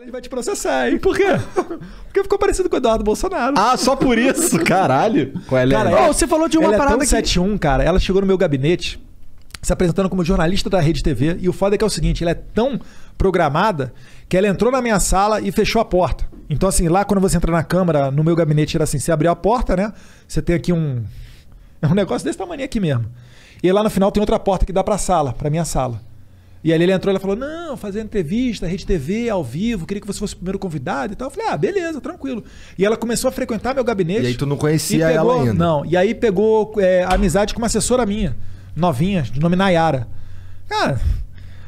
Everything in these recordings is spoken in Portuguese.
Ele vai te processar, hein? Por quê? Porque ficou parecido com o Eduardo Bolsonaro. Ah, só por isso? Caralho. Qual é cara, ela, você falou de uma ela é parada é tão que... 71, cara. Ela chegou no meu gabinete se apresentando como jornalista da Rede TV e o foda é que é o seguinte, ela é tão programada que ela entrou na minha sala e fechou a porta. Então assim, lá quando você entra na câmara, no meu gabinete era assim, você abriu a porta, né? Você tem aqui um é um negócio desse tamanho aqui mesmo. E lá no final tem outra porta que dá para a sala, para minha sala. E ali ele entrou e falou: Não, fazer entrevista, Rede TV, ao vivo, queria que você fosse o primeiro convidado e tal. Eu falei: Ah, beleza, tranquilo. E ela começou a frequentar meu gabinete. E aí tu não conhecia pegou, ela ainda? Não. E aí pegou é, amizade com uma assessora minha, novinha, de nome Nayara. Cara.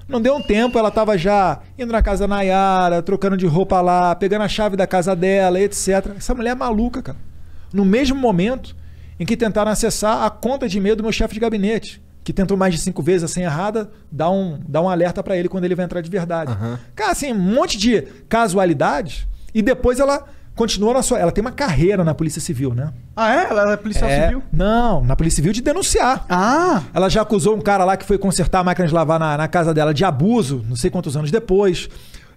Não deu um tempo, ela tava já indo na casa da Nayara, trocando de roupa lá, pegando a chave da casa dela, etc. Essa mulher é maluca, cara. No mesmo momento em que tentaram acessar a conta de e-mail do meu chefe de gabinete que tentou mais de cinco vezes, assim, errada, dá um, dá um alerta para ele quando ele vai entrar de verdade. Uhum. Cara, assim, um monte de casualidades. E depois ela continua na sua. Ela tem uma carreira na Polícia Civil, né? Ah, é? Ela é policial é, civil? Não, na Polícia Civil de denunciar. Ah! Ela já acusou um cara lá que foi consertar a máquina de lavar na, na casa dela de abuso, não sei quantos anos depois.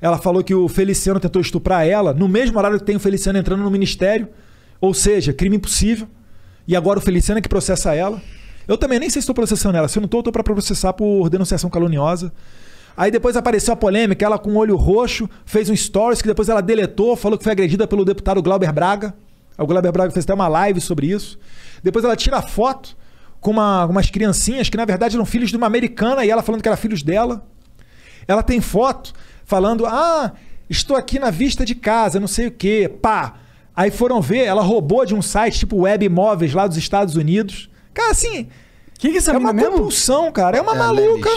Ela falou que o Feliciano tentou estuprar ela, no mesmo horário que tem o Feliciano entrando no ministério. Ou seja, crime impossível. E agora o Feliciano é que processa ela. Eu também nem sei se estou processando ela. Se eu não estou, estou para processar por denunciação caluniosa. Aí depois apareceu a polêmica, ela com o olho roxo, fez um stories que depois ela deletou, falou que foi agredida pelo deputado Glauber Braga. O Glauber Braga fez até uma live sobre isso. Depois ela tira foto com uma, umas criancinhas que na verdade eram filhos de uma americana e ela falando que eram filhos dela. Ela tem foto falando: Ah, estou aqui na vista de casa, não sei o quê, pá. Aí foram ver, ela roubou de um site tipo Web Imóveis lá dos Estados Unidos Cara, assim. Que que é essa é uma compulsão, cara. É uma é maluca.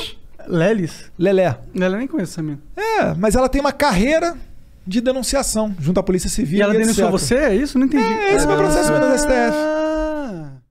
Lelis? Lelé. Lelé nem conheço essa mina. É, mas ela tem uma carreira de denunciação junto à Polícia Civil. E ela e denunciou etc. você? É isso? Não entendi. É, esse é o meu processo ah, meu do STF.